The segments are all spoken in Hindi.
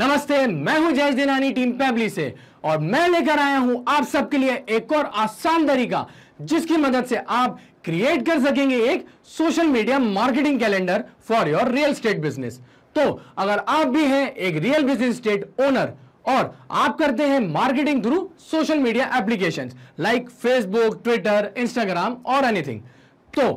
नमस्ते मैं हूं जयेश दिनानी टीम पैबली से और मैं लेकर आया हूं आप सबके लिए एक और आसान तरीका जिसकी मदद से आप क्रिएट कर सकेंगे एक social media marketing calendar for your real estate business तो अगर आप भी हैं एक रियल बिजनेस स्टेट ओनर और आप करते हैं marketing through social media application like Facebook Twitter Instagram और एनीथिंग तो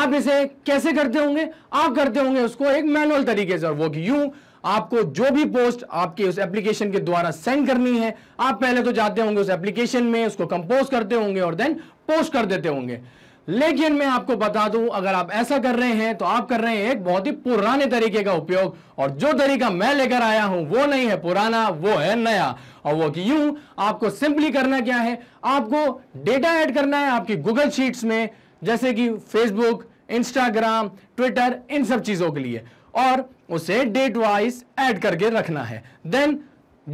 आप इसे कैसे करते होंगे आप करते होंगे उसको एक मैनुअल तरीके से और वो यू आपको जो भी पोस्ट आपके उस एप्लीकेशन के द्वारा सेंड करनी है आप पहले तो जाते होंगे उस एप्लीकेशन में उसको कंपोज करते होंगे और देन पोस्ट कर देते होंगे लेकिन मैं आपको बता दूं अगर आप ऐसा कर रहे हैं तो आप कर रहे हैं एक बहुत ही पुराने तरीके का उपयोग और जो तरीका मैं लेकर आया हूं वो नहीं है पुराना वो है नया और वो कि यूं आपको सिंपली करना क्या है आपको डेटा ऐड करना है आपकी गूगल शीट्स में जैसे कि फेसबुक इंस्टाग्राम ट्विटर इन सब चीजों के लिए और उसे डेट वाइज ऐड करके रखना है देन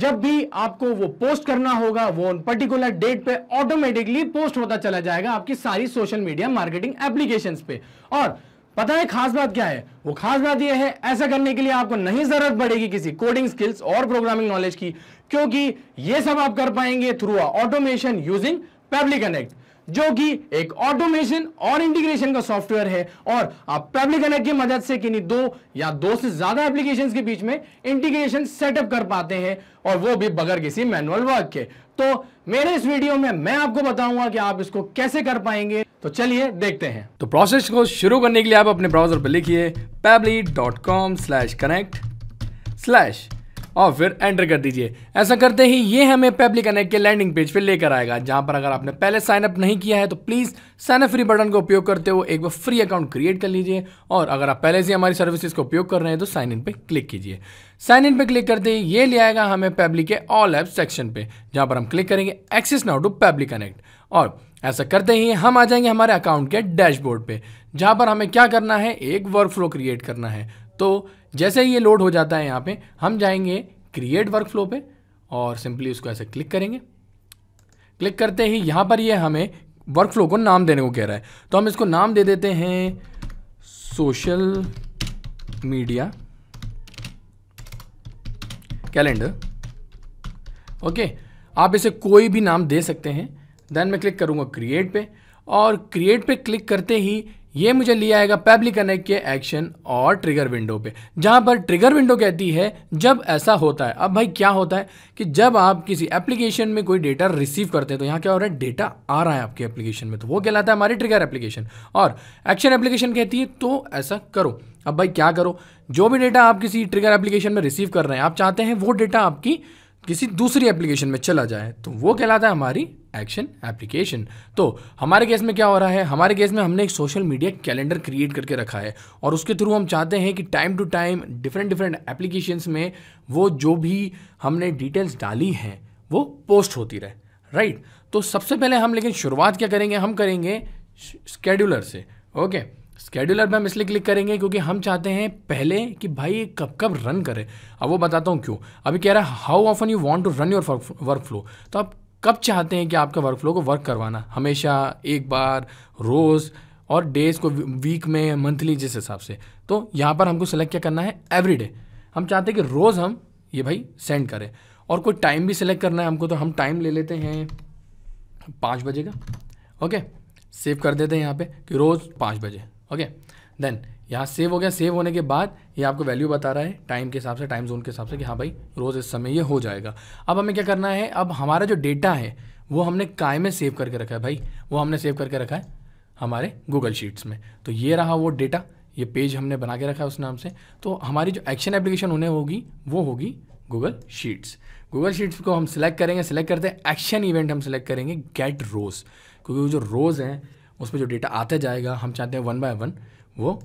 जब भी आपको वो पोस्ट करना होगा वो उन पर्टिकुलर डेट पे ऑटोमेटिकली पोस्ट होता चला जाएगा आपकी सारी सोशल मीडिया मार्केटिंग एप्लीकेशन पे और पता है खास बात क्या है वो खास बात यह है ऐसा करने के लिए आपको नहीं जरूरत पड़ेगी किसी कोडिंग स्किल्स और प्रोग्रामिंग नॉलेज की क्योंकि ये सब आप कर पाएंगे through automation using Pabbly Connect जो कि एक ऑटोमेशन और इंटीग्रेशन का सॉफ्टवेयर है और आप पब्लिक कनेक्ट की मदद से किन्हीं दो या दो से ज्यादा एप्लीकेशन के बीच में इंटीग्रेशन सेटअप कर पाते हैं और वो भी बगैर किसी मैनुअल वर्क के तो मेरे इस वीडियो में मैं आपको बताऊंगा कि आप इसको कैसे कर पाएंगे तो चलिए देखते हैं तो प्रोसेस को शुरू करने के लिए आप अपने ब्राउजर पर लिखिए Pabbly dot com slash connect slash और फिर एंटर कर दीजिए ऐसा करते ही ये हमें पेपली कनेक्ट के लैंडिंग पेज पर लेकर आएगा जहां पर अगर आपने पहले साइनअप नहीं किया है तो प्लीज़ साइनअप फ्री बटन का उपयोग करते हुए एक बार फ्री अकाउंट क्रिएट कर लीजिए और अगर आप पहले से हमारी सर्विसेज का उपयोग कर रहे हैं तो साइन इन पर क्लिक कीजिए साइन इन पर क्लिक करते ही ये ले आएगा हमें पेबली के ऑल एप सेक्शन पे जहाँ पर हम क्लिक करेंगे access now to Pabbly connect और ऐसा करते ही हम आ जाएंगे हमारे अकाउंट के डैशबोर्ड पे जहाँ पर हमें क्या करना है एक वर्क फ्लो क्रिएट करना है तो जैसे ही ये लोड हो जाता है यहाँ पे हम जाएंगे क्रिएट वर्क फ्लो पे और सिंपली उसको ऐसे क्लिक करेंगे क्लिक करते ही यहाँ पर ये यह हमें वर्क फ्लो को नाम देने को कह रहा है तो हम इसको नाम दे देते हैं सोशल मीडिया कैलेंडर ओके आप इसे कोई भी नाम दे सकते हैं देन मैं क्लिक करूँगा क्रिएट पे और क्रिएट पे क्लिक करते ही ये मुझे लिया आएगा पैबली कनेक्ट के एक्शन और ट्रिगर विंडो पे जहां पर ट्रिगर विंडो कहती है जब ऐसा होता है अब भाई क्या होता है कि जब आप किसी एप्लीकेशन में कोई डेटा रिसीव करते हैं तो यहां क्या हो रहा है डेटा आ रहा है आपके एप्लीकेशन में तो वो कहलाता है हमारी ट्रिगर एप्लीकेशन और एक्शन एप्लीकेशन कहती है तो ऐसा करो अब भाई क्या करो जो भी डेटा आप किसी ट्रिगर एप्लीकेशन में रिसीव कर रहे हैं आप चाहते हैं वो डेटा आपकी किसी दूसरी एप्लीकेशन में चला जाए तो वो कहलाता है हमारी एक्शन एप्लीकेशन तो हमारे केस में क्या हो रहा है हमारे केस में हमने एक सोशल मीडिया कैलेंडर क्रिएट करके रखा है और उसके थ्रू हम चाहते हैं कि time to time different different applications में वो जो भी हमने डिटेल्स डाली हैं वो पोस्ट होती रहे राइट right? तो सबसे पहले हम लेकिन शुरुआत क्या करेंगे हम करेंगे स्केड्यूलर से ओके okay? स्केड्यूलर पर हम इसलिए क्लिक करेंगे क्योंकि हम चाहते हैं पहले कि भाई कब कब रन करे अब वो बताता हूँ क्यों अभी कह रहा है how often you want to run your work flow तो आप कब चाहते हैं कि आपका वर्क फ्लो को वर्क करवाना हमेशा एक बार रोज़ और डेज को वीक में मंथली जिस हिसाब से तो यहाँ पर हमको सेलेक्ट क्या करना है एवरी डे हम चाहते हैं कि रोज़ हम ये भाई सेंड करें और कोई टाइम भी सिलेक्ट करना है हमको तो हम टाइम ले लेते हैं पाँच बजे का ओके सेव कर देते हैं यहाँ पे कि रोज़ पाँच बजे ओके देन यहाँ सेव हो गया सेव होने के बाद ये आपको वैल्यू बता रहा है टाइम के हिसाब से टाइम जोन के हिसाब से कि हाँ भाई रोज़ इस समय ये हो जाएगा अब हमें क्या करना है अब हमारा जो डेटा है वो हमने काय में सेव करके रखा है भाई वो हमने सेव करके रखा है हमारे गूगल शीट्स में तो ये रहा वो डेटा ये पेज हमने बना के रखा है उस नाम से तो हमारी जो एक्शन एप्लीकेशन होने होगी वो होगी गूगल शीट्स गूगल शीट्स को हम सिलेक्ट करेंगे सिलेक्ट करते हैं एक्शन इवेंट हम सिलेक्ट करेंगे गेट रोज़ क्योंकि वो जो रोज़ हैं उस पर जो डेटा आता जाएगा हम चाहते हैं वन बाय वन वो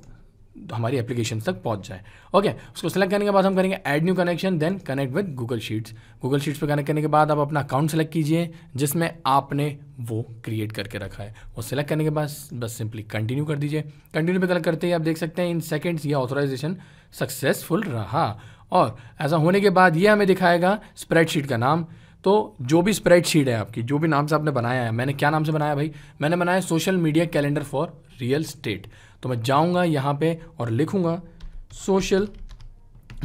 हमारी एप्लीकेशन तक पहुंच जाए ओके okay, उसको सेलेक्ट करने के बाद हम करेंगे add new connection then connect with Google Sheets Google Sheets पर कनेक्ट करने के बाद आप अपना अकाउंट सेलेक्ट कीजिए जिसमें आपने वो क्रिएट करके रखा है वो सेलेक्ट करने के बाद बस सिंपली कंटिन्यू कर दीजिए कंटिन्यू पर कलेक्ट करते ही आप देख सकते हैं इन सेकेंड्स ये ऑथोराइजेशन सक्सेसफुल रहा और ऐसा होने के बाद ये हमें दिखाएगा स्प्रेडशीट का नाम तो जो भी स्प्रेडशीट है आपकी जो भी नाम से आपने बनाया है मैंने क्या नाम से बनाया भाई मैंने बनाया social media calendar for real estate तो मैं जाऊँगा यहाँ पे और लिखूंगा social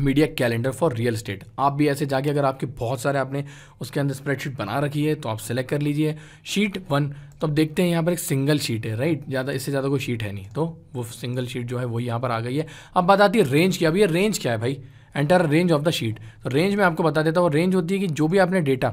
media calendar for real estate आप भी ऐसे जाके अगर आपके बहुत सारे आपने उसके अंदर स्प्रेडशीट बना रखी है तो आप सेलेक्ट कर लीजिए शीट वन तो अब देखते हैं यहाँ पर एक सिंगल शीट है राइट ज़्यादा इससे ज़्यादा कोई शीट है नहीं तो वो सिंगल शीट जो है वो यहाँ पर आ गई है अब बात आती है रेंज की अब ये रेंज क्या है भाई enter range of the sheet तो रेंज में आपको बता देता हूँ रेंज होती है कि जो भी आपने डेटा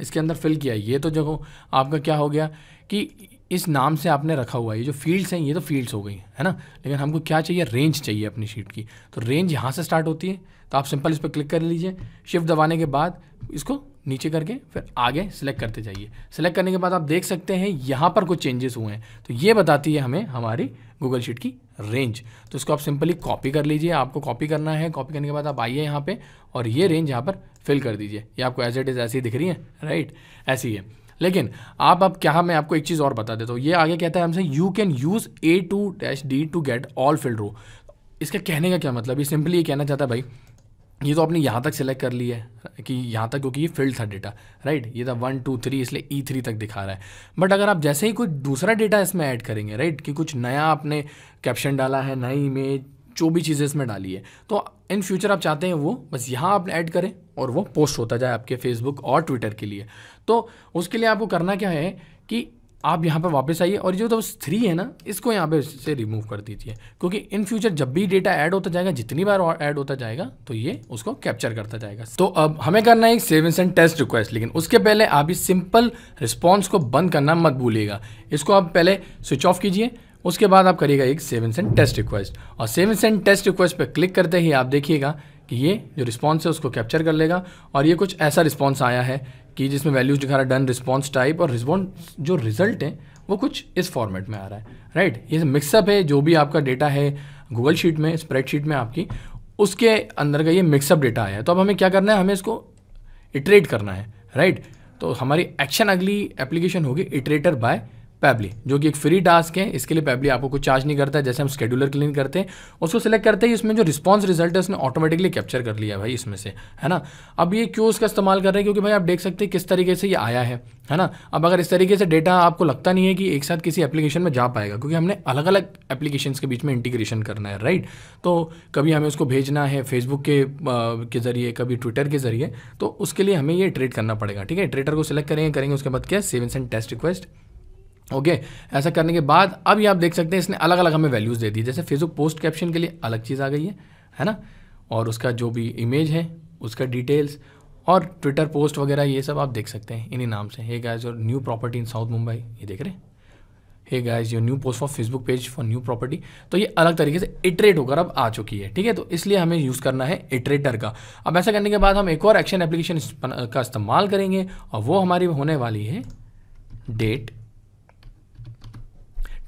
इसके अंदर फिल किया ये तो जो आपका क्या हो गया कि इस नाम से आपने रखा हुआ है ये जो फील्ड्स हैं ये तो फील्ड्स हो गई है ना लेकिन हमको क्या चाहिए रेंज चाहिए अपनी शीट की तो रेंज यहाँ से स्टार्ट होती है तो आप सिंपल इस पर क्लिक कर लीजिए शिफ्ट दबाने के बाद इसको नीचे करके फिर आगे सेलेक्ट करते जाइए सेलेक्ट करने के बाद आप देख सकते हैं यहाँ पर कुछ चेंजेस हुए हैं तो ये बताती है हमें हमारी गूगल शीट की रेंज तो इसको आप सिंपली कॉपी कर लीजिए आपको कॉपी करना है कॉपी करने के बाद आप आइए यहाँ पे और ये रेंज यहाँ पर फिल कर दीजिए ये आपको एज इट इज़ ऐसी दिख रही है राइट ऐसी है लेकिन आप अब क्या मैं आपको एक चीज़ और बता देता हूँ ये आगे कहता है हमसे you can use A two dash D to get all field row इसका कहने का क्या मतलब ये सिंपली ये कहना चाहता है भाई ये तो आपने यहाँ तक सेलेक्ट कर लिया है कि यहाँ तक क्योंकि ये फील्ड था डेटा राइट ये था वन टू थ्री इसलिए ई e थ्री तक दिखा रहा है बट अगर आप जैसे ही कुछ दूसरा डेटा इसमें ऐड करेंगे राइट कि कुछ नया आपने कैप्शन डाला है नई इमेज जो भी चीज़ें इसमें डाली है तो इन फ्यूचर आप चाहते हैं वो बस यहाँ आप ऐड करें और वो पोस्ट होता जाए आपके फेसबुक और ट्विटर के लिए तो उसके लिए आपको करना क्या है कि आप यहाँ पर वापस आइए और जो तो थ्री है ना इसको यहाँ पे से रिमूव कर दीजिए क्योंकि इन फ्यूचर जब भी डेटा ऐड होता जाएगा जितनी बार ऐड होता जाएगा तो ये उसको कैप्चर करता जाएगा तो अब हमें करना है सेवन एंड टेस्ट रिक्वेस्ट लेकिन उसके पहले आप इस सिंपल रिस्पॉन्स को बंद करना मत भूलिएगा इसको आप पहले स्विच ऑफ कीजिए उसके बाद आप करिएगा एक सेवन एंड टेस्ट रिक्वेस्ट और सेवन एंड टेस्ट रिक्वेस्ट पर क्लिक करते ही आप देखिएगा कि ये जो रिस्पॉन्स है उसको कैप्चर कर लेगा और ये कुछ ऐसा रिस्पॉन्स आया है कि जिसमें वैल्यूज दिखा रहा है डन रिस्पॉन्स टाइप और रिस्पॉन्स जो रिजल्ट है वो कुछ इस फॉर्मेट में आ रहा है राइट ये मिक्सअप है जो भी आपका डेटा है गूगल शीट में स्प्रेडशीट में आपकी उसके अंदर का ये मिक्सअप डेटा आया तो अब हमें क्या करना है हमें इसको इटरेट करना है राइट तो हमारी एक्शन अगली एप्लीकेशन होगी इटरेटर बाय पैबली जो कि एक फ्री टास्क है इसके लिए पैबली आपको कुछ चार्ज नहीं करता है जैसे हम स्केड्यूलर क्लीन करते हैं उसको सेलेक्ट करते ही इसमें जो रिस्पॉन्स रिजल्ट है उसने ऑटोमेटिकली कैप्चर कर लिया भाई इसमें से है ना अब ये क्यों इसका इस्तेमाल कर रहे हैं क्योंकि भाई आप देख सकते हैं किस तरीके से ये आया है है ना अब अगर इस तरीके से डेटा आपको लगता नहीं है कि एक साथ किसी एप्लीकेशन में जा पाएगा क्योंकि हमने अलग अलग एप्लीकेशन के बीच में इंटीग्रेशन करना है राइट तो कभी हमें उसको भेजना है फेसबुक के के ज़रिए कभी ट्विटर के ज़रिए तो उसके लिए हमें ये ट्रेड करना पड़ेगा ठीक है ट्रेडर को सिलेक्ट करेंगे करेंगे उसके बाद क्या save and send test request okay okay, ऐसा करने के बाद अब ये आप देख सकते हैं इसने अलग अलग हमें वैल्यूज़ दे दी जैसे फेसबुक पोस्ट कैप्शन के लिए अलग चीज़ आ गई है है ना और उसका जो भी इमेज है उसका डिटेल्स और ट्विटर पोस्ट वगैरह ये सब आप देख सकते हैं इन्हीं नाम से hey guys your new property in south Mumbai ये देख रहे हैं hey guys your new post for Facebook page for new property तो ये अलग तरीके से इटरेट होकर अब आ चुकी है ठीक है तो इसलिए हमें यूज़ करना है इटरेटर का अब ऐसा करने के बाद हम एक और एक्शन एप्लीकेशन का इस्तेमाल करेंगे और वो हमारी होने वाली है date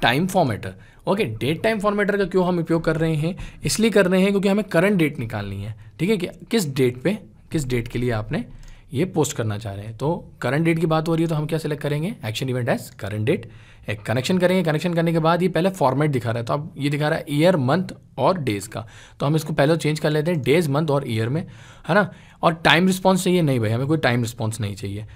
time formatter okay date time formatter का क्यों हम उपयोग कर रहे हैं इसलिए कर रहे हैं क्योंकि हमें करंट डेट निकालनी है ठीक है कि किस डेट पे किस डेट के लिए आपने ये पोस्ट करना चाह रहे हैं तो करंट डेट की बात हो रही है तो हम क्या सिलेक्ट करेंगे action event as current date एक कनेक्शन करेंगे कनेक्शन करने के बाद ये पहले फॉर्मेट दिखा रहा है तो अब ये दिखा रहा है ईयर मंथ और डेज का तो हम इसको पहले चेंज कर लेते हैं डेज मंथ और ईयर में है ना और टाइम रिस्पॉन्स चाहिए नहीं भाई हमें कोई टाइम रिस्पॉन्स नहीं चाहिए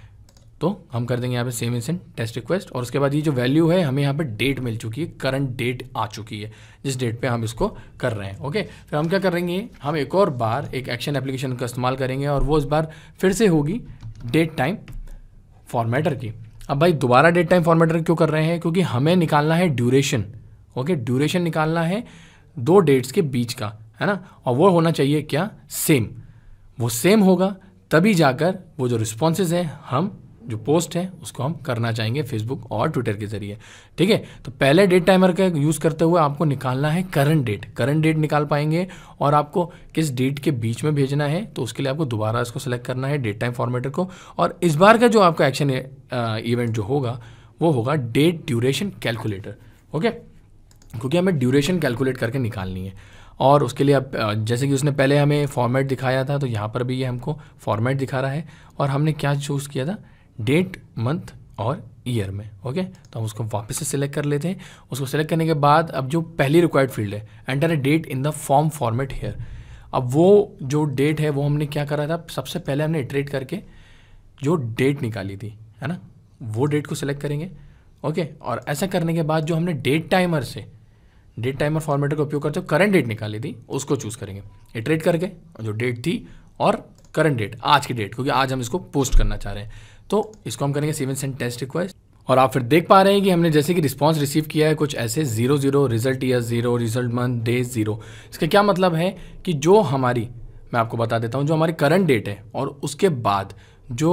तो हम कर देंगे यहाँ पे सेम इंसेंट टेस्ट रिक्वेस्ट और उसके बाद ये जो वैल्यू है हमें यहाँ पे डेट मिल चुकी है करंट डेट आ चुकी है जिस डेट पे हम इसको कर रहे हैं ओके फिर हम क्या करेंगे हम एक और बार एक एक्शन एप्लीकेशन का इस्तेमाल करेंगे और वो इस बार फिर से होगी डेट टाइम फॉर्मेटर की अब भाई दोबारा डेट टाइम फॉर्मेटर क्यों कर रहे हैं क्योंकि हमें निकालना है ड्यूरेशन ओके ड्यूरेशन निकालना है दो डेट्स के बीच का है ना और वो होना चाहिए क्या सेम वो सेम होगा तभी जाकर वो जो रिस्पॉन्सेज हैं हम जो पोस्ट है उसको हम करना चाहेंगे फेसबुक और ट्विटर के ज़रिए ठीक है तो पहले डेट टाइमर का यूज़ करते हुए आपको निकालना है करंट डेट करंट डेट निकाल पाएंगे और आपको किस डेट के बीच में भेजना है तो उसके लिए आपको दोबारा इसको सेलेक्ट करना है डेट टाइम फॉर्मेटर को और इस बार का जो आपका एक्शन इवेंट जो होगा वो होगा डेट ड्यूरेशन कैलकुलेटर ओके क्योंकि हमें ड्यूरेशन कैलकुलेट करके निकालनी है और उसके लिए आप जैसे कि उसने पहले हमें फॉर्मेट दिखाया था तो यहाँ पर भी ये हमको फॉर्मेट दिखा रहा है और हमने क्या चूज़ किया था डेट मंथ और ईयर में ओके तो हम उसको वापस से सिलेक्ट कर लेते हैं उसको सिलेक्ट करने के बाद अब जो पहली रिक्वायर्ड फील्ड है enter a date in the form format here अब वो जो डेट है वो हमने क्या करा था सबसे पहले हमने इटरेट करके जो डेट निकाली थी है ना वो डेट को सिलेक्ट करेंगे ओके और ऐसा करने के बाद जो हमने डेट टाइमर से डेट टाइमर फॉर्मेटर का उपयोग करते हुए करंट डेट निकाली थी उसको चूज़ करेंगे इटरेट करके जो डेट थी और करंट डेट आज की डेट क्योंकि आज हम इसको पोस्ट करना चाह रहे हैं तो इसको हम करेंगे सेवन सेंट टेस्ट रिक्वेस्ट और आप फिर देख पा रहे हैं कि हमने जैसे कि रिस्पांस रिसीव किया है कुछ ऐसे zero zero result year zero result month day zero इसका क्या मतलब है कि जो हमारी मैं आपको बता देता हूँ जो हमारी करंट डेट है और उसके बाद जो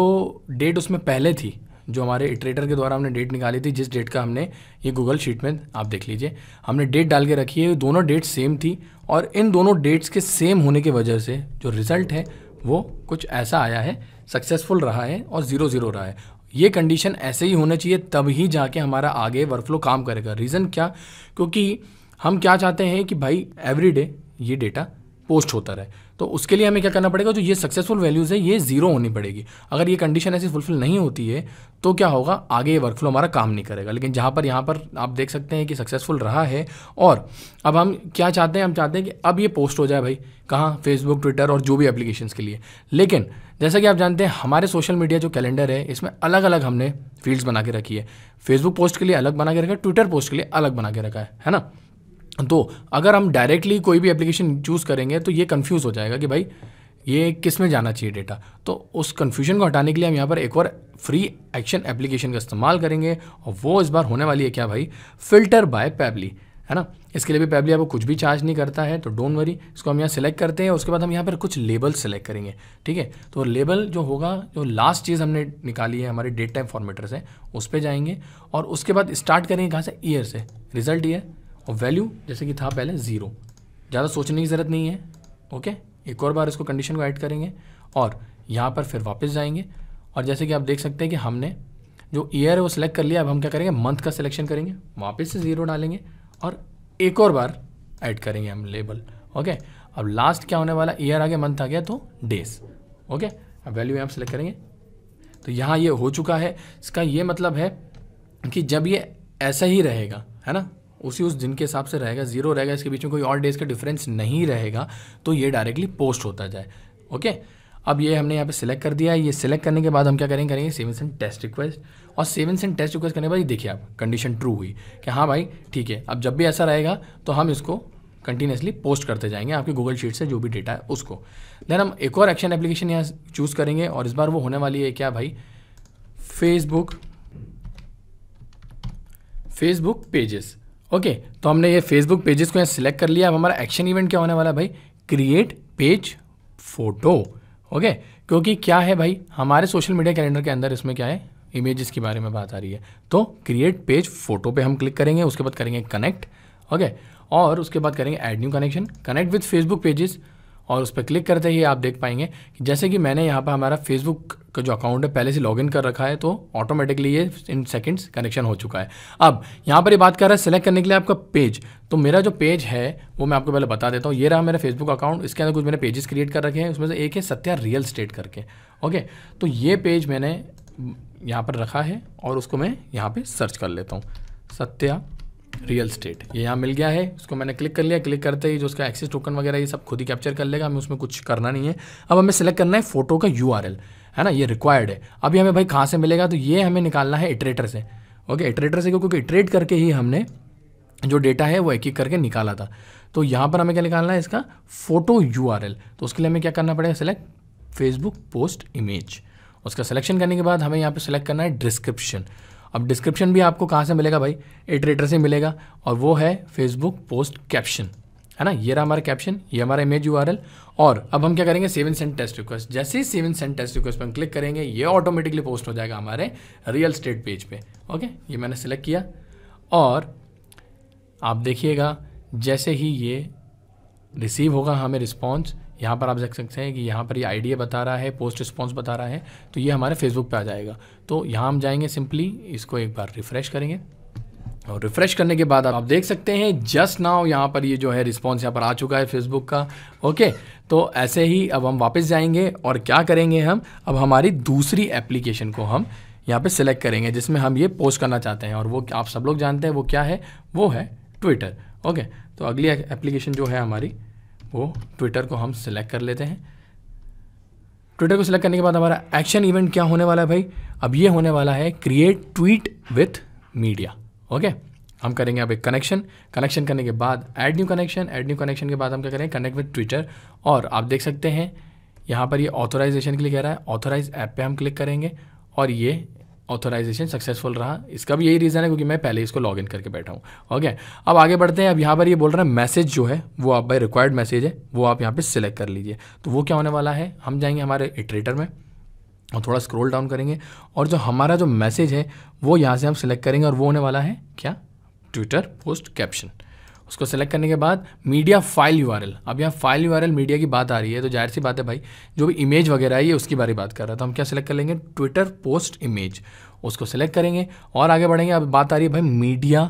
डेट उसमें पहले थी जो हमारे इटरेटर के द्वारा हमने डेट निकाली थी जिस डेट का हमने ये गूगल शीट में आप देख लीजिए हमने डेट डाल के रखी है दोनों डेट सेम थी और इन दोनों डेट्स के सेम होने की वजह से जो रिजल्ट है वो कुछ ऐसा आया है सक्सेसफुल रहा है और ज़ीरो ज़ीरो रहा है ये कंडीशन ऐसे ही होना चाहिए तब ही जाके हमारा आगे वर्कफ्लो काम करेगा रीज़न क्या क्योंकि हम क्या चाहते हैं कि भाई एवरी डे ये डेटा पोस्ट होता रहे तो उसके लिए हमें क्या करना पड़ेगा जो ये सक्सेसफुल वैल्यूज़ है ये ज़ीरो होनी पड़ेगी अगर ये कंडीशन ऐसी फुलफिल नहीं होती है तो क्या होगा आगे ये वर्कफ्लो हमारा काम नहीं करेगा लेकिन जहाँ पर यहाँ पर आप देख सकते हैं कि सक्सेसफुल रहा है और अब हम क्या चाहते हैं हम चाहते हैं कि अब ये पोस्ट हो जाए भाई कहाँ फेसबुक ट्विटर और जो भी एप्लीकेशन के लिए लेकिन जैसा कि आप जानते हैं हमारे सोशल मीडिया जो कैलेंडर है इसमें अलग अलग हमने फील्ड्स बना के रखी है फेसबुक पोस्ट के लिए अलग बना के रखा है ट्विटर पोस्ट के लिए अलग बना के रखा है है ना तो अगर हम डायरेक्टली कोई भी एप्लीकेशन चूज़ करेंगे तो ये कन्फ्यूज़ हो जाएगा कि भाई ये किस में जाना चाहिए डेटा तो उस कन्फ्यूजन को हटाने के लिए हम यहाँ पर एक और फ्री एक्शन एप्लीकेशन का इस्तेमाल करेंगे और वो इस बार होने वाली है क्या भाई फिल्टर बाय पैबली है ना इसके लिए भी पैबली आपको कुछ भी चार्ज नहीं करता है तो डोंट वरी इसको हम यहाँ सेलेक्ट करते हैं उसके बाद हम यहाँ पर कुछ लेबल सेलेक्ट करेंगे ठीक है तो लेबल जो होगा जो लास्ट चीज़ हमने निकाली है हमारे डेट टाइम फॉर्मेटर से उस पर जाएंगे और उसके बाद स्टार्ट करेंगे कहाँ से ईयर से रिजल्ट ईयर और वैल्यू जैसे कि था पहले ज़ीरो ज़्यादा सोचने की ज़रूरत नहीं है ओके एक और बार इसको कंडीशन को ऐड करेंगे और यहाँ पर फिर वापस जाएंगे और जैसे कि आप देख सकते हैं कि हमने जो ईयर है वो सिलेक्ट कर लिया अब हम क्या करेंगे मंथ का सिलेक्शन करेंगे वापस से ज़ीरो डालेंगे और एक और बार ऐड करेंगे हम लेबल ओके अब लास्ट क्या होने वाला ईयर आगे मंथ आ गया तो डेज ओके अब वैल्यू यहाँ सेलेक्ट करेंगे तो यहाँ ये हो चुका है इसका ये मतलब है कि जब ये ऐसा ही रहेगा है ना उसी उस दिन के हिसाब से रहेगा जीरो रहेगा इसके बीच में कोई और डेज का डिफरेंस नहीं रहेगा तो ये डायरेक्टली पोस्ट होता जाए ओके अब ये हमने यहाँ पे सिलेक्ट कर दिया है ये सिलेक्ट करने के बाद हम क्या करेंगे करेंगे सेवन सेंट टेस्ट रिक्वेस्ट और सेवन सेंट टेस्ट रिक्वेस्ट करने के बाद देखिए आप कंडीशन ट्रू हुई कि हाँ भाई ठीक है अब जब भी ऐसा रहेगा तो हम इसको कंटिन्यूसली पोस्ट करते जाएंगे आपकी गूगल शीट से जो भी डेटा है उसको देन हम एक और एक्शन एप्लीकेशन यहाँ चूज़ करेंगे और इस बार वो होने वाली है क्या भाई Facebook Facebook pages okay okay, तो हमने ये फेसबुक पेजेस को यहाँ सिलेक्ट कर लिया अब हमारा एक्शन इवेंट क्या होने वाला है भाई क्रिएट पेज फोटो ओके क्योंकि क्या है भाई हमारे सोशल मीडिया कैलेंडर के अंदर इसमें क्या है इमेजेस के बारे में बात आ रही है तो क्रिएट पेज फोटो पे हम क्लिक करेंगे उसके बाद करेंगे कनेक्ट ओके और उसके बाद करेंगे add new connection connect with Facebook pages और उस पर क्लिक करते ही आप देख पाएंगे कि जैसे कि मैंने यहाँ पर हमारा फेसबुक का जो अकाउंट है पहले से लॉगिन कर रखा है तो ऑटोमेटिकली ये इन सेकंड्स कनेक्शन हो चुका है अब यहाँ पर ये बात कर रहा है सेलेक्ट करने के लिए आपका पेज तो मेरा जो पेज है वो मैं आपको पहले बता देता हूँ ये रहा मेरा फेसबुक अकाउंट इसके अंदर कुछ मैंने पेजेस क्रिएट कर रखे हैं उसमें से एक है सत्या रियल स्टेट करके ओके तो ये पेज मैंने यहाँ पर रखा है और उसको मैं यहाँ पर सर्च कर लेता हूँ सत्या रियल स्टेट ये यहाँ मिल गया है उसको मैंने क्लिक कर लिया क्लिक करते ही जो उसका एक्सेस टोकन वगैरह ये सब खुद ही कैप्चर कर लेगा हमें उसमें कुछ करना नहीं है अब हमें सेलेक्ट करना है फोटो का यू है ना ये रिक्वायर्ड है अभी हमें भाई कहाँ से मिलेगा तो ये हमें निकालना है इटरेटर से ओके इटरेटर से क्योंकि इटरेट करके ही हमने जो डेटा है वो एक एक करके निकाला था तो यहाँ पर हमें क्या निकालना है इसका फोटो यू तो उसके लिए हमें क्या करना पड़ेगा सिलेक्ट फेसबुक पोस्ट इमेज उसका सिलेक्शन करने के बाद हमें यहाँ पर सिलेक्ट करना है डिस्क्रिप्शन अब डिस्क्रिप्शन भी आपको कहाँ से मिलेगा भाई एटरेटर से मिलेगा और वो है फेसबुक पोस्ट कैप्शन है ना ये रहा हमारा कैप्शन ये हमारा इमेज यू और अब हम क्या करेंगे सेवन सेंट टेस्ट रिक्वेस्ट जैसे ही सेवन सेंट टेस्ट रिक्वेस्ट पर हम क्लिक करेंगे ये ऑटोमेटिकली पोस्ट हो जाएगा हमारे रियल स्टेट पेज पे ओके ये मैंने सेलेक्ट किया और आप देखिएगा जैसे ही ये रिसीव होगा हमें रिस्पॉन्स यहाँ पर आप देख सकते हैं कि यहाँ पर ये यह आइडिया बता रहा है पोस्ट रिस्पॉन्स बता रहा है तो ये हमारे फेसबुक पर आ जाएगा तो यहाँ हम जाएंगे सिंपली इसको एक बार रिफ़्रेश करेंगे और रिफ़्रेश करने के बाद आप देख सकते हैं जस्ट नाउ यहाँ पर ये जो है रिस्पॉन्स यहाँ पर आ चुका है फेसबुक का ओके तो ऐसे ही अब हम वापस जाएंगे और क्या करेंगे हम अब हमारी दूसरी एप्लीकेशन को हम यहाँ पे सिलेक्ट करेंगे जिसमें हम ये पोस्ट करना चाहते हैं और वो आप सब लोग जानते हैं वो क्या है वो है ट्विटर ओके तो अगली एप्लीकेशन जो है हमारी वो ट्विटर को हम सिलेक्ट कर लेते हैं ट्विटर को सिलेक्ट करने के बाद हमारा एक्शन इवेंट क्या होने वाला है भाई अब ये होने वाला है create tweet with media okay हम करेंगे अब एक कनेक्शन कनेक्शन करने के बाद add new connection add new connection के बाद हम क्या करेंगे कनेक्ट विद ट्विटर और आप देख सकते हैं यहाँ पर ये ऑथोराइजेशन के लिए कह रहा है ऑथोराइज ऐप पे हम क्लिक करेंगे और ये ऑथोराइजेशन सक्सेसफुल रहा इसका भी यही रीज़न है क्योंकि मैं पहले इसको लॉगिन करके बैठा हूँ ओके अब आगे बढ़ते हैं अब यहाँ पर ये यह बोल रहा है मैसेज जो है वो आप बाई रिक्वायर्ड मैसेज है वो आप यहाँ पर सिलेक्ट कर लीजिए तो वो क्या होने वाला है हम जाएंगे हमारे इटरेटर में और थोड़ा स्क्रॉल डाउन करेंगे और जो हमारा जो मैसेज है वो यहाँ से हम सिलेक्ट करेंगे और वो होने वाला है क्या ट्विटर पोस्ट कैप्शन उसको सेलेक्ट करने के बाद मीडिया फाइल यू अब यहाँ फाइल यू मीडिया की बात आ रही है तो जाहिर सी बात है भाई जो भी इमेज वगैरह है ये उसकी बारे बात कर रहा है तो हम क्या सेलेक्ट कर लेंगे ट्विटर पोस्ट इमेज उसको सेलेक्ट करेंगे और आगे बढ़ेंगे अब बात आ रही है भाई मीडिया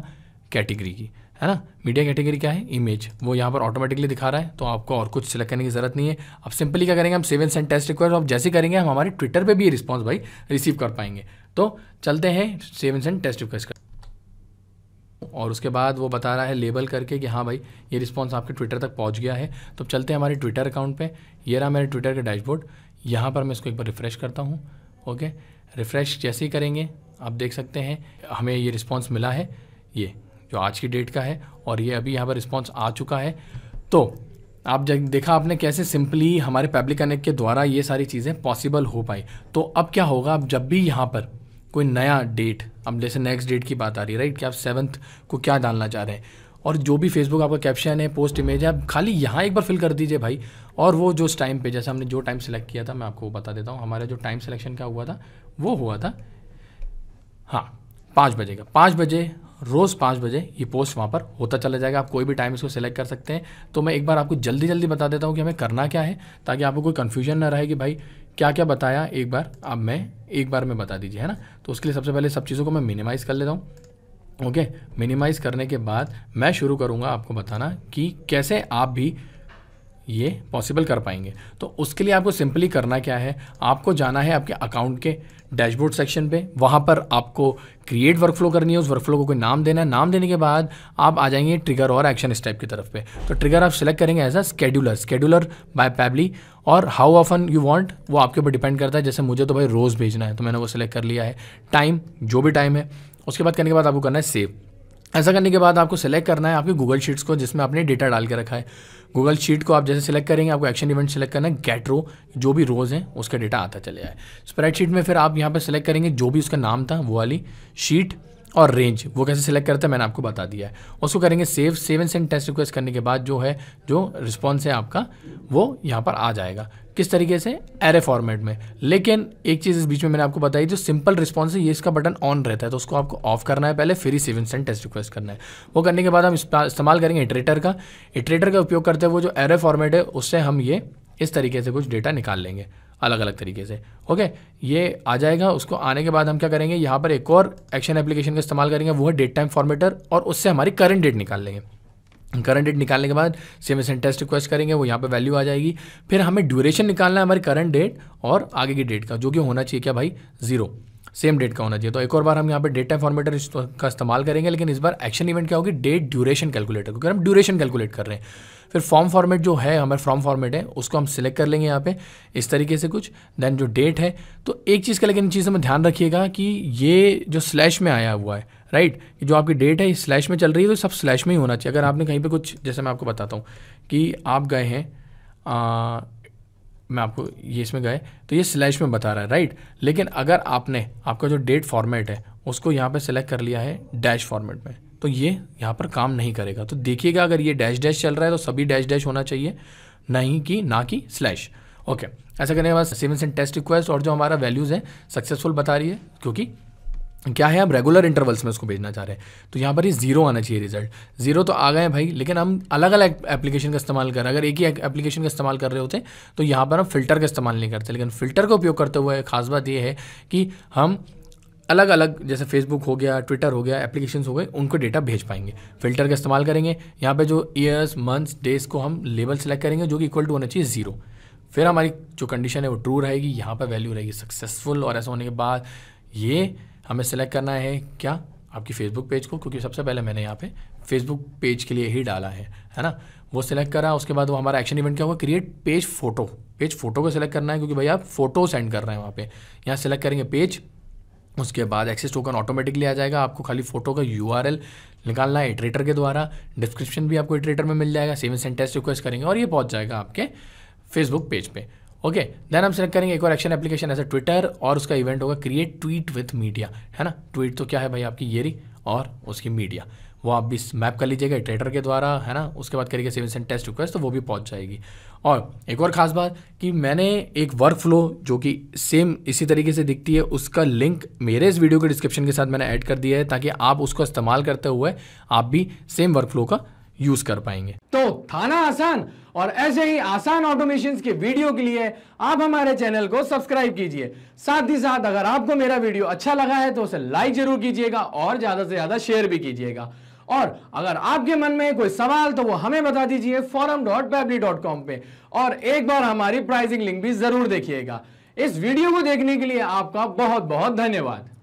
कैटेगरी की है ना मीडिया कैटेगरी क्या है इमेज वो यहाँ पर ऑटोमेटिकली दिखा रहा है तो आपको और कुछ सिलेक्ट करने की जरूरत नहीं है अब सिंपली क्या करेंगे हम सेवन सेंट टेस्ट रिक्वेस्ट आप जैसे करेंगे हम हमारे ट्विटर पर भी ये रिस्पॉन्स भाई रिसीव कर पाएंगे तो चलते हैं सेवन सेंट टेस्ट रिक्वेस्ट और उसके बाद वो बता रहा है लेबल करके कि हाँ भाई ये रिस्पॉन्स आपके ट्विटर तक पहुँच गया है तो चलते हैं हमारे ट्विटर अकाउंट पर ये रहा मेरे ट्विटर का डैशबोर्ड यहाँ पर मैं इसको एक बार रिफ़्रेश करता हूँ ओके रिफ़्रेश जैसे ही करेंगे आप देख सकते हैं हमें ये रिस्पॉन्स मिला है ये जो आज की डेट का है और ये अभी यहाँ पर रिस्पॉन्स आ चुका है तो आप देखा आपने कैसे सिंपली हमारे पब्लिक कनेक्ट के द्वारा ये सारी चीज़ें पॉसिबल हो पाई तो अब क्या होगा अब जब भी यहाँ पर कोई नया डेट अब जैसे नेक्स्ट डेट की बात आ रही है राइट कि आप सेवन्थ को क्या डालना चाह रहे हैं और जो भी फेसबुक आपका कैप्शन है पोस्ट इमेज है आप खाली यहाँ एक बार फिल कर दीजिए भाई और वो जो उस टाइम पे जैसे हमने जो टाइम सेलेक्ट किया था मैं आपको बता देता हूँ हमारा जो टाइम सिलेक्शन का हुआ था वो हुआ था हाँ पाँच बजे का पाँच बजे रोज़ पाँच बजे ये पोस्ट वहाँ पर होता चला जाएगा आप कोई भी टाइम इसको सेलेक्ट कर सकते हैं तो मैं एक बार आपको जल्दी जल्दी बता देता हूँ कि हमें करना क्या है ताकि आपको कोई कन्फ्यूजन ना रहे कि भाई क्या क्या बताया एक बार आप मैं एक बार में बता दीजिए है ना तो उसके लिए सबसे पहले सब चीज़ों को मैं मिनिमाइज़ कर लेता हूँ ओके मिनिमाइज़ करने के बाद मैं शुरू करूँगा आपको बताना कि कैसे आप भी ये पॉसिबल कर पाएंगे तो उसके लिए आपको सिंपली करना क्या है आपको जाना है आपके अकाउंट के डैशबोर्ड सेक्शन पे वहाँ पर आपको क्रिएट वर्कफ्लो करनी है उस वर्कफ्लो को कोई नाम देना है नाम देने के बाद आप आ जाएंगे ट्रिगर और एक्शन स्टेप की तरफ पे तो ट्रिगर आप सिलेक्ट करेंगे as a scheduler scheduler by Pabbly और हाउ ऑफन यू वांट वो आपके ऊपर डिपेंड करता है जैसे मुझे तो भाई रोज़ भेजना है तो मैंने वो सिलेक्ट कर लिया है टाइम जो भी टाइम है उसके बाद करने के बाद आपको करना है सेव ऐसा करने के बाद आपको सिलेक्ट करना है आपकी गूगल शीट्स को जिसमें आपने डेटा डाल के रखा है गूगल शीट को आप जैसे सेलेक्ट करेंगे आपको एक्शन इवेंट सेलेक्ट करना है गेट रो जो भी रोज़ हैं उसका डेटा आता चले जाए स्प्रेडशीट में फिर आप यहाँ पर सेलेक्ट करेंगे जो भी उसका नाम था वो वाली शीट और रेंज वो कैसे सिलेक्ट करते हैं मैंने आपको बता दिया है उसको करेंगे save save and send test request करने के बाद जो है जो रिस्पॉन्स है आपका वो यहाँ पर आ जाएगा किस तरीके से एरे फॉर्मेट में लेकिन एक चीज़ इस बीच में मैंने आपको बताई जो सिंपल रिस्पॉन्स है ये इसका बटन ऑन रहता है तो उसको आपको ऑफ करना है पहले फिर ही सेवन सेंट टेस्ट रिक्वेस्ट करना है वो करने के बाद हम इस्तेमाल करेंगे इटरेटर का इटरेटर का उपयोग करते हुए जो एरे फॉर्मेट है उससे हम ये इस तरीके से कुछ डेटा निकाल लेंगे अलग अलग तरीके से ओके ये आ जाएगा उसको आने के बाद हम क्या करेंगे यहाँ पर एक और एक्शन एप्लीकेशन का इस्तेमाल करेंगे वो है डेट टाइम फॉर्मेटर और उससे हमारी करंट डेट निकाल लेंगे करंट डेट निकालने के बाद सेम एस टेस्ट रिक्वेस्ट करेंगे वो यहाँ पे वैल्यू आ जाएगी फिर हमें ड्यूरेशन निकालना है हमारी करंट डेट और आगे की डेट का जो कि होना चाहिए क्या भाई जीरो सेम डेट का होना चाहिए तो एक और बार हम यहाँ पे डेट टाइम फॉर्मेटर का इस्तेमाल करेंगे लेकिन इस बार एक्शन इवेंट क्या होगी डेट ड्यूरेशन कैलकुलेटर क्योंकि हम ड्यूरेशन कैलकुलेट कर रहे हैं फिर फॉर्म फॉर्मेट जो है हमारे फॉर्म फॉर्मेट है उसको हम सिलेक्ट कर लेंगे यहाँ पे इस तरीके से कुछ देन जो डेट है तो एक चीज़ का लेकिन चीज़ में ध्यान रखिएगा कि ये जो स्लैश में आया हुआ है राइट जो आपकी डेट है स्लैश में चल रही है तो सब स्लैश में ही होना चाहिए अगर आपने कहीं पर कुछ जैसे मैं आपको बताता हूँ कि आप गए हैं मैं आपको ये इसमें गए तो ये स्लैश में बता रहा है राइट लेकिन अगर आपने आपका जो डेट फॉर्मेट है उसको यहाँ पे सेलेक्ट कर लिया है डैश फॉर्मेट में तो ये यहाँ पर काम नहीं करेगा तो देखिएगा अगर ये डैश डैश चल रहा है तो सभी डैश डैश होना चाहिए नहीं कि ना कि स्लैश ओके ऐसा करने के बाद सेवन सेंट टेस्ट रिक्वेस्ट और जो हमारा वैल्यूज़ है सक्सेसफुल बता रही है क्योंकि क्या है आप रेगुलर इंटरवल्स में उसको भेजना चाह रहे हैं तो यहाँ पर ही जीरो आना चाहिए रिजल्ट जीरो तो आ गए भाई लेकिन हम अलग अलग एप्लीकेशन का इस्तेमाल कर रहे हैं अगर एक ही एप्लीकेशन का इस्तेमाल कर रहे होते तो यहाँ पर हम फिल्टर का इस्तेमाल नहीं करते लेकिन फिल्टर का उपयोग करते हुए खास बात यह है कि हम अलग अलग जैसे फेसबुक हो गया ट्विटर हो गया एप्लीकेशन हो गए उनको डेटा भेज पाएंगे फिल्टर का इस्तेमाल करेंगे यहाँ पर जो ईयर्स मंथ्स डेज को हम लेवल सेलेक्ट करेंगे जो कि इक्वल टू होना चाहिए ज़ीरो फिर हमारी जो कंडीशन है वो ट्रू रहेगी यहाँ पर वैल्यू रहेगी सक्सेसफुल और ऐसा होने के बाद ये हमें सेलेक्ट करना है क्या आपकी फेसबुक पेज को क्योंकि सबसे पहले मैंने यहाँ पे फेसबुक पेज के लिए ही डाला है है ना वो सिलेक्ट करा उसके बाद वो हमारा एक्शन इवेंट क्या होगा create page photo page photo को सिलेक्ट करना है क्योंकि भाई आप फोटो सेंड कर रहे हैं वहाँ पे यहाँ सेलेक्ट करेंगे पेज उसके बाद एक्सेस टोकन ऑटोमेटिकली आ जाएगा आपको खाली फोटो का यू निकालना है इटरेटर के द्वारा डिस्क्रिप्शन भी आपको इटरेटर में मिल जाएगा सेवन सेंटेस्ट रिक्वेस्ट करेंगे और ये पहुँच जाएगा आपके फेसबुक पेज पर पे। ओके देन हम सेलेक्ट करेंगे एक और एक्शन एप्लीकेशन ए ट्विटर और उसका इवेंट होगा क्रिएट ट्वीट विथ मीडिया है ना ट्वीट तो क्या है भाई आपकी येरी और उसकी मीडिया वो आप भी मैप कर लीजिएगा ट्रेडर के द्वारा है ना उसके बाद करिएगा सेवन सेंट टेस्ट रिक्वेस्ट तो वो भी पहुंच जाएगी और एक और ख़ास बात कि मैंने एक वर्क फ्लो जो कि सेम इसी तरीके से दिखती है उसका लिंक मेरे इस वीडियो के डिस्क्रिप्शन के साथ मैंने ऐड कर दिया है ताकि आप उसको इस्तेमाल करते हुए आप भी सेम वर्क फ्लो का यूज कर पाएंगे तो थाना आसान और ऐसे ही आसान ऑटोमेशन के वीडियो के लिए आप हमारे चैनल को सब्सक्राइब कीजिए साथ ही साथ अगर आपको मेरा वीडियो अच्छा लगा है तो उसे लाइक जरूर कीजिएगा और ज्यादा से ज्यादा शेयर भी कीजिएगा और अगर आपके मन में कोई सवाल तो वो हमें बता दीजिए forum dot Pabbly dot com पे और एक बार हमारी प्राइसिंग लिंक भी जरूर देखिएगा इस वीडियो को देखने के लिए आपका बहुत बहुत धन्यवाद